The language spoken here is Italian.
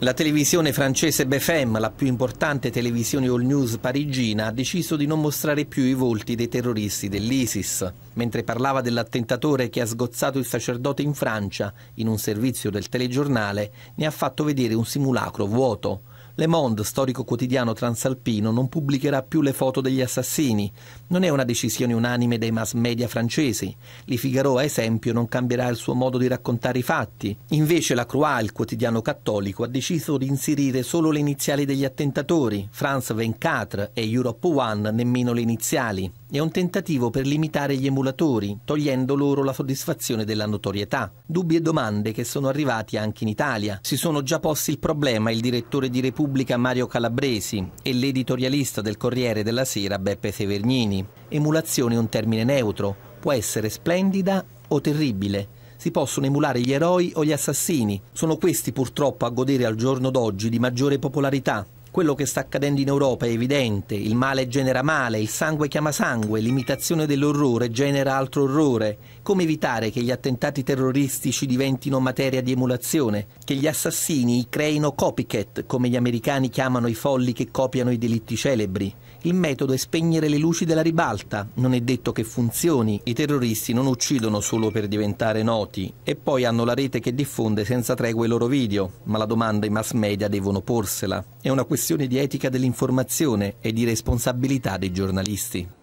La televisione francese BFM, la più importante televisione all news parigina, ha deciso di non mostrare più i volti dei terroristi dell'ISIS. Mentre parlava dell'attentatore che ha sgozzato il sacerdote in Francia in un servizio del telegiornale, ne ha fatto vedere un simulacro vuoto. Le Monde, storico quotidiano transalpino, non pubblicherà più le foto degli assassini. Non è una decisione unanime dei mass media francesi. Li Figaro, a esempio, non cambierà il suo modo di raccontare i fatti. Invece la Croix, il quotidiano cattolico, ha deciso di inserire solo le iniziali degli attentatori, France 24 e Europe One nemmeno le iniziali. È un tentativo per limitare gli emulatori, togliendo loro la soddisfazione della notorietà. Dubbi e domande che sono arrivati anche in Italia. Si sono già posti il problema il direttore di Repubblica Mario Calabresi e l'editorialista del Corriere della Sera Beppe Severgnini. Emulazione è un termine neutro, può essere splendida o terribile, si possono emulare gli eroi o gli assassini. Sono questi purtroppo a godere al giorno d'oggi di maggiore popolarità, quello che sta accadendo in Europa è evidente, il male genera male, il sangue chiama sangue, l'imitazione dell'orrore genera altro orrore. Come evitare che gli attentati terroristici diventino materia di emulazione, che gli assassini creino copycat, come gli americani chiamano i folli che copiano i delitti celebri? Il metodo è spegnere le luci della ribalta, non è detto che funzioni, i terroristi non uccidono solo per diventare noti e poi hanno la rete che diffonde senza tregua i loro video, ma la domanda i mass media devono porsela. È una questione questione di etica dell'informazione e di responsabilità dei giornalisti.